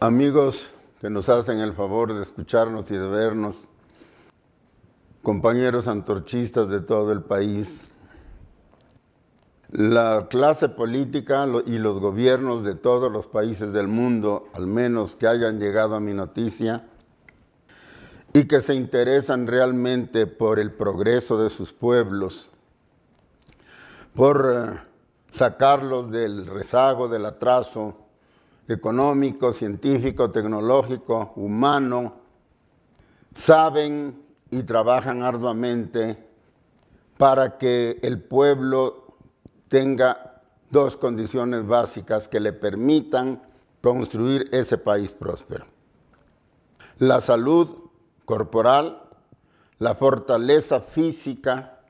amigos que nos hacen el favor de escucharnos y de vernos, compañeros antorchistas de todo el país, la clase política y los gobiernos de todos los países del mundo, al menos que hayan llegado a mi noticia, y que se interesan realmente por el progreso de sus pueblos, por eh, sacarlos del rezago, del atraso, económico, científico, tecnológico, humano, saben y trabajan arduamente para que el pueblo tenga dos condiciones básicas que le permitan construir ese país próspero. La salud corporal, la fortaleza física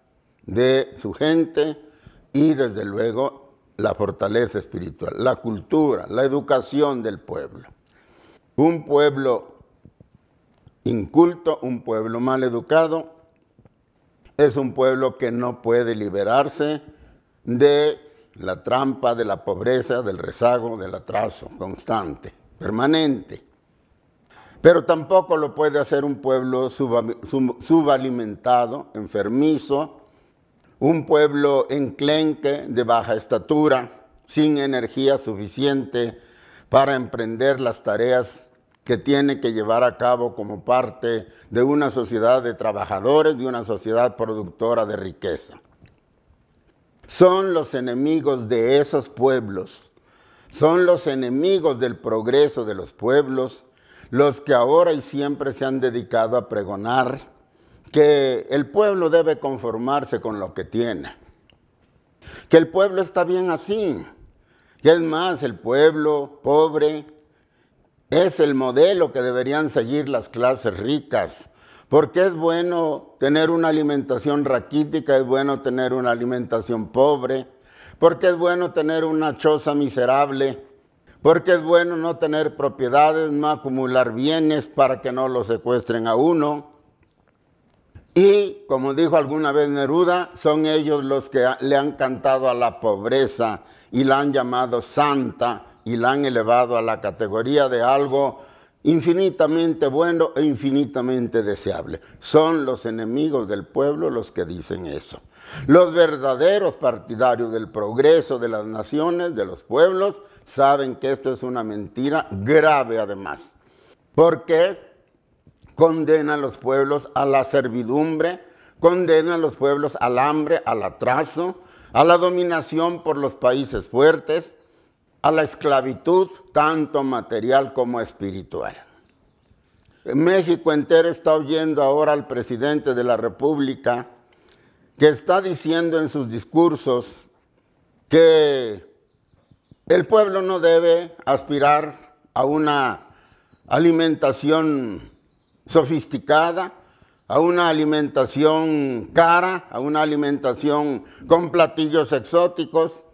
de su gente y desde luego la fortaleza espiritual, la cultura, la educación del pueblo. Un pueblo inculto, un pueblo mal educado, es un pueblo que no puede liberarse de la trampa de la pobreza, del rezago, del atraso constante, permanente. Pero tampoco lo puede hacer un pueblo subalimentado, enfermizo, un pueblo enclenque de baja estatura, sin energía suficiente para emprender las tareas que tiene que llevar a cabo como parte de una sociedad de trabajadores, de una sociedad productora de riqueza. Son los enemigos de esos pueblos, son los enemigos del progreso de los pueblos, los que ahora y siempre se han dedicado a pregonar que el pueblo debe conformarse con lo que tiene, que el pueblo está bien así, que es más, el pueblo pobre es el modelo que deberían seguir las clases ricas, porque es bueno tener una alimentación raquítica, es bueno tener una alimentación pobre, porque es bueno tener una choza miserable, porque es bueno no tener propiedades, no acumular bienes para que no los secuestren a uno y como dijo alguna vez Neruda, son ellos los que le han cantado a la pobreza y la han llamado santa y la han elevado a la categoría de algo infinitamente bueno e infinitamente deseable. Son los enemigos del pueblo los que dicen eso. Los verdaderos partidarios del progreso de las naciones, de los pueblos, saben que esto es una mentira grave además. ¿Por qué? condena a los pueblos a la servidumbre, condena a los pueblos al hambre, al atraso, a la dominación por los países fuertes, a la esclavitud, tanto material como espiritual. México entero está oyendo ahora al presidente de la República que está diciendo en sus discursos que el pueblo no debe aspirar a una alimentación sofisticada, a una alimentación cara, a una alimentación con platillos exóticos,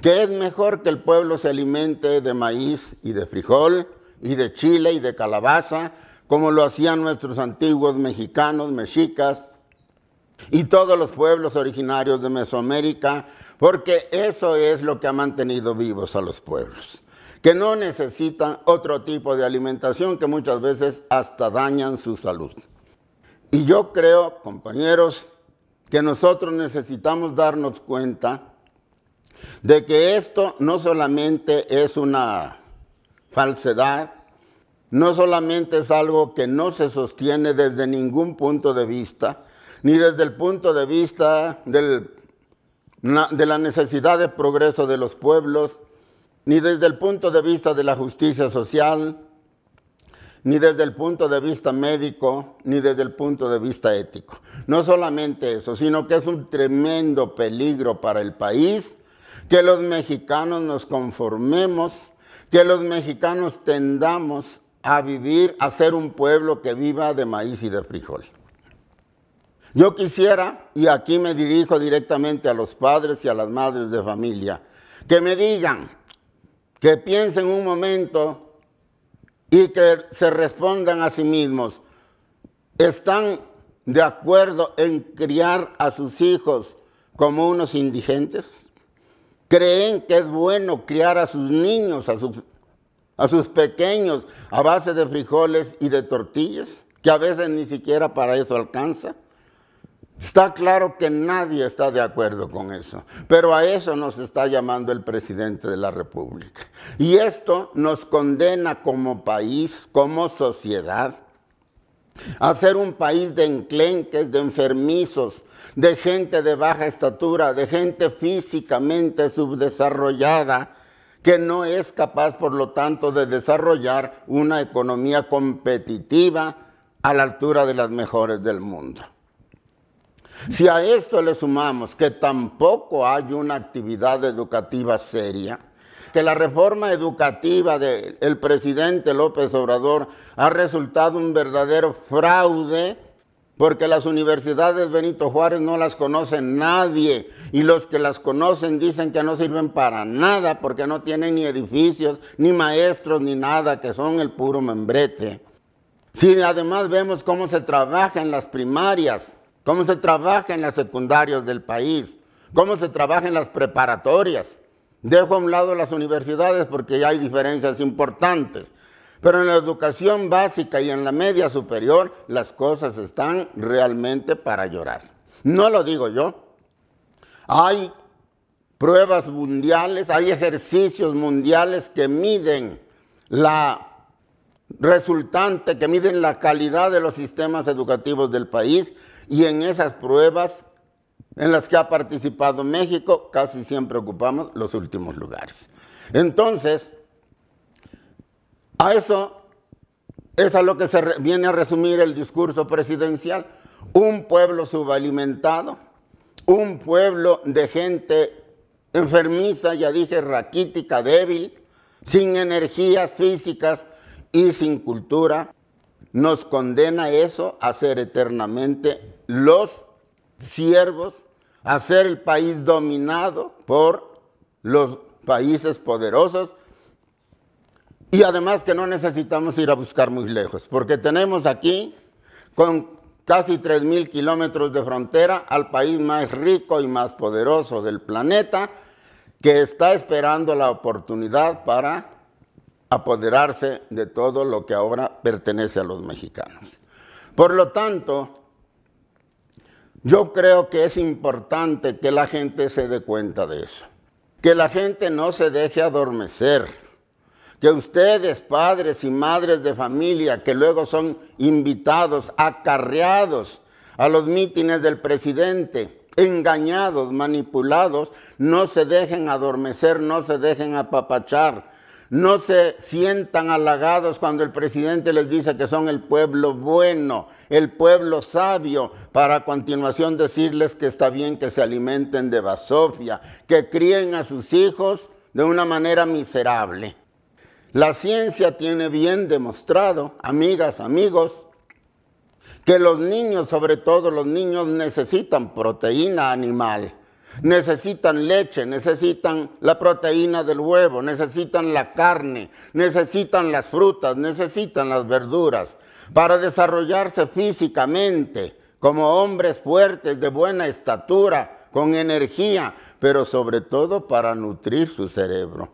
que es mejor que el pueblo se alimente de maíz y de frijol y de chile y de calabaza, como lo hacían nuestros antiguos mexicanos, mexicas y todos los pueblos originarios de Mesoamérica, porque eso es lo que ha mantenido vivos a los pueblos que no necesitan otro tipo de alimentación que muchas veces hasta dañan su salud. Y yo creo, compañeros, que nosotros necesitamos darnos cuenta de que esto no solamente es una falsedad, no solamente es algo que no se sostiene desde ningún punto de vista, ni desde el punto de vista del, de la necesidad de progreso de los pueblos, ni desde el punto de vista de la justicia social, ni desde el punto de vista médico, ni desde el punto de vista ético. No solamente eso, sino que es un tremendo peligro para el país que los mexicanos nos conformemos, que los mexicanos tendamos a vivir, a ser un pueblo que viva de maíz y de frijol. Yo quisiera, y aquí me dirijo directamente a los padres y a las madres de familia, que me digan, que piensen un momento y que se respondan a sí mismos. ¿Están de acuerdo en criar a sus hijos como unos indigentes? ¿Creen que es bueno criar a sus niños, a sus, a sus pequeños, a base de frijoles y de tortillas, que a veces ni siquiera para eso alcanza? Está claro que nadie está de acuerdo con eso, pero a eso nos está llamando el presidente de la República. Y esto nos condena como país, como sociedad, a ser un país de enclenques, de enfermizos, de gente de baja estatura, de gente físicamente subdesarrollada, que no es capaz, por lo tanto, de desarrollar una economía competitiva a la altura de las mejores del mundo. Si a esto le sumamos que tampoco hay una actividad educativa seria, que la reforma educativa del presidente López Obrador ha resultado un verdadero fraude, porque las universidades Benito Juárez no las conoce nadie y los que las conocen dicen que no sirven para nada porque no tienen ni edificios, ni maestros, ni nada, que son el puro membrete. Si además vemos cómo se trabaja en las primarias, cómo se trabaja en las secundarias del país, cómo se trabaja en las preparatorias. Dejo a un lado las universidades porque hay diferencias importantes. Pero en la educación básica y en la media superior las cosas están realmente para llorar. No lo digo yo. Hay pruebas mundiales, hay ejercicios mundiales que miden la resultante que miden la calidad de los sistemas educativos del país y en esas pruebas en las que ha participado México casi siempre ocupamos los últimos lugares. Entonces, a eso es a lo que se viene a resumir el discurso presidencial. Un pueblo subalimentado, un pueblo de gente enfermiza, ya dije, raquítica, débil, sin energías físicas, y sin cultura, nos condena eso a ser eternamente los siervos, a ser el país dominado por los países poderosos y además que no necesitamos ir a buscar muy lejos, porque tenemos aquí con casi 3.000 kilómetros de frontera al país más rico y más poderoso del planeta que está esperando la oportunidad para apoderarse de todo lo que ahora pertenece a los mexicanos. Por lo tanto, yo creo que es importante que la gente se dé cuenta de eso, que la gente no se deje adormecer, que ustedes, padres y madres de familia, que luego son invitados, acarreados a los mítines del presidente, engañados, manipulados, no se dejen adormecer, no se dejen apapachar, no se sientan halagados cuando el presidente les dice que son el pueblo bueno, el pueblo sabio, para a continuación decirles que está bien que se alimenten de basofia, que críen a sus hijos de una manera miserable. La ciencia tiene bien demostrado, amigas, amigos, que los niños, sobre todo los niños, necesitan proteína animal. Necesitan leche, necesitan la proteína del huevo, necesitan la carne, necesitan las frutas, necesitan las verduras para desarrollarse físicamente como hombres fuertes de buena estatura, con energía, pero sobre todo para nutrir su cerebro.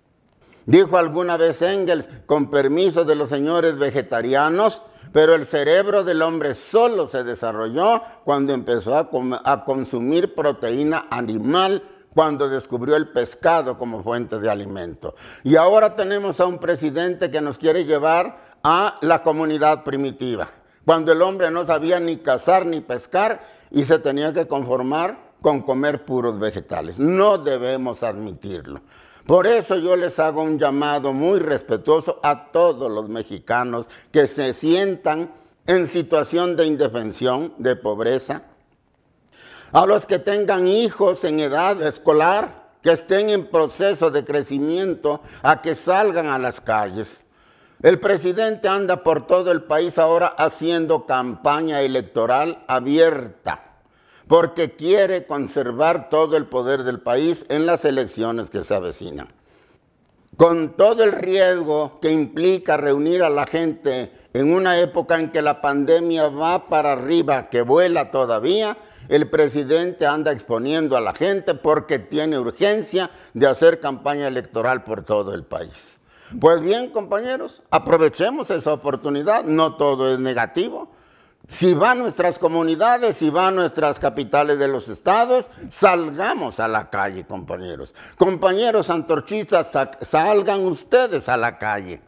Dijo alguna vez Engels, con permiso de los señores vegetarianos, pero el cerebro del hombre solo se desarrolló cuando empezó a, consumir proteína animal cuando descubrió el pescado como fuente de alimento. Y ahora tenemos a un presidente que nos quiere llevar a la comunidad primitiva, cuando el hombre no sabía ni cazar ni pescar y se tenía que conformar con comer puros vegetales. No debemos admitirlo. Por eso yo les hago un llamado muy respetuoso a todos los mexicanos que se sientan en situación de indefensión, de pobreza, a los que tengan hijos en edad escolar, que estén en proceso de crecimiento, a que salgan a las calles. El presidente anda por todo el país ahora haciendo campaña electoral abierta porque quiere conservar todo el poder del país en las elecciones que se avecinan. Con todo el riesgo que implica reunir a la gente en una época en que la pandemia va para arriba, que vuela todavía, el presidente anda exponiendo a la gente porque tiene urgencia de hacer campaña electoral por todo el país. Pues bien, compañeros, aprovechemos esa oportunidad, no todo es negativo. Si van nuestras comunidades, si van nuestras capitales de los estados, salgamos a la calle, compañeros. Compañeros antorchistas, salgan ustedes a la calle.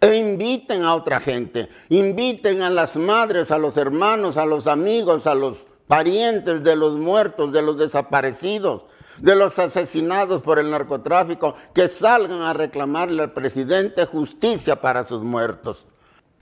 E inviten a otra gente, inviten a las madres, a los hermanos, a los amigos, a los parientes de los muertos, de los desaparecidos, de los asesinados por el narcotráfico, que salgan a reclamarle al presidente justicia para sus muertos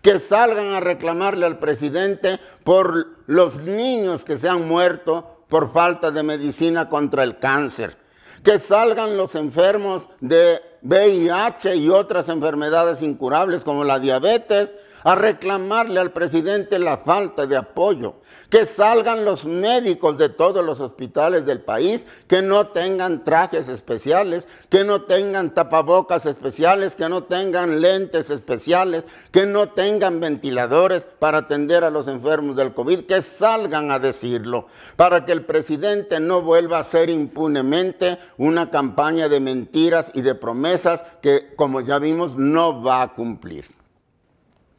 que salgan a reclamarle al presidente por los niños que se han muerto por falta de medicina contra el cáncer, que salgan los enfermos de VIH y otras enfermedades incurables como la diabetes, a reclamarle al presidente la falta de apoyo, que salgan los médicos de todos los hospitales del país, que no tengan trajes especiales, que no tengan tapabocas especiales, que no tengan lentes especiales, que no tengan ventiladores para atender a los enfermos del COVID, que salgan a decirlo, para que el presidente no vuelva a hacer impunemente una campaña de mentiras y de promesas que, como ya vimos, no va a cumplir.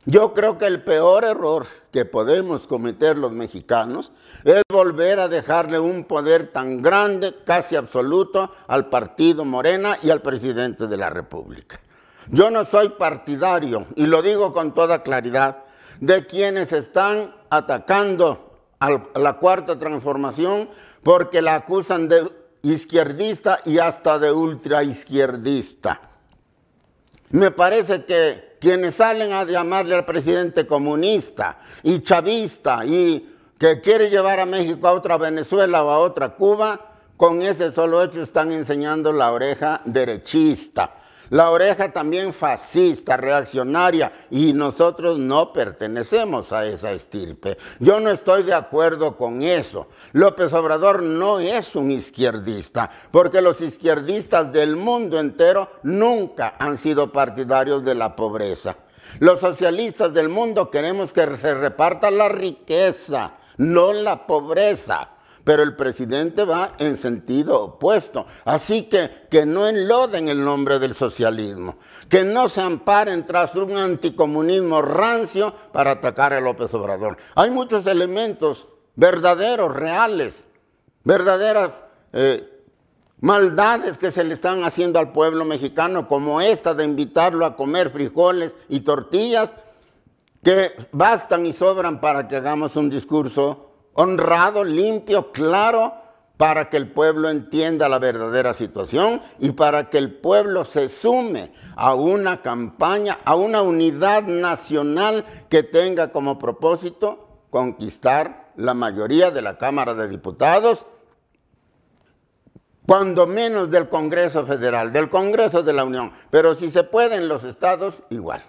Yo creo que el peor error que podemos cometer los mexicanos es volver a dejarle un poder tan grande, casi absoluto, al partido Morena y al presidente de la República. Yo no soy partidario, y lo digo con toda claridad, de quienes están atacando a la cuarta transformación porque la acusan de izquierdista y hasta de ultraizquierdista. Me parece que quienes salen a llamarle al presidente comunista y chavista y que quiere llevar a México a otra Venezuela o a otra Cuba, con ese solo hecho están enseñando la oreja derechista. La oreja también fascista, reaccionaria, y nosotros no pertenecemos a esa estirpe. Yo no estoy de acuerdo con eso. López Obrador no es un izquierdista, porque los izquierdistas del mundo entero nunca han sido partidarios de la pobreza. Los socialistas del mundo queremos que se reparta la riqueza, no la pobreza pero el presidente va en sentido opuesto. Así que que no enloden el nombre del socialismo, que no se amparen tras un anticomunismo rancio para atacar a López Obrador. Hay muchos elementos verdaderos, reales, verdaderas... Eh, maldades que se le están haciendo al pueblo mexicano, como esta de invitarlo a comer frijoles y tortillas, que bastan y sobran para que hagamos un discurso honrado, limpio, claro, para que el pueblo entienda la verdadera situación y para que el pueblo se sume a una campaña, a una unidad nacional que tenga como propósito conquistar la mayoría de la Cámara de Diputados, cuando menos del Congreso Federal, del Congreso de la Unión, pero si se puede en los estados, igual.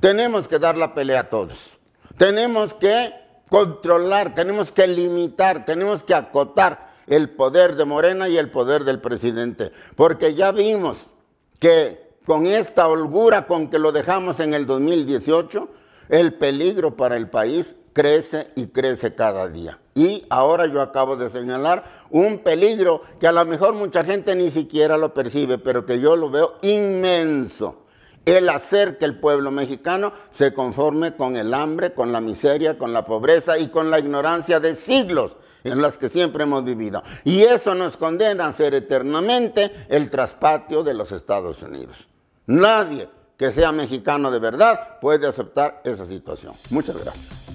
Tenemos que dar la pelea a todos. Tenemos que controlar, tenemos que limitar, tenemos que acotar el poder de Morena y el poder del presidente. Porque ya vimos que con esta holgura con que lo dejamos en el 2018, el peligro para el país crece y crece cada día. Y ahora yo acabo de señalar un peligro que a lo mejor mucha gente ni siquiera lo percibe, pero que yo lo veo inmenso el hacer que el pueblo mexicano se conforme con el hambre, con la miseria, con la pobreza y con la ignorancia de siglos en las que siempre hemos vivido. Y eso nos condena a ser eternamente el traspatio de los Estados Unidos. Nadie que sea mexicano de verdad puede aceptar esa situación. Muchas gracias.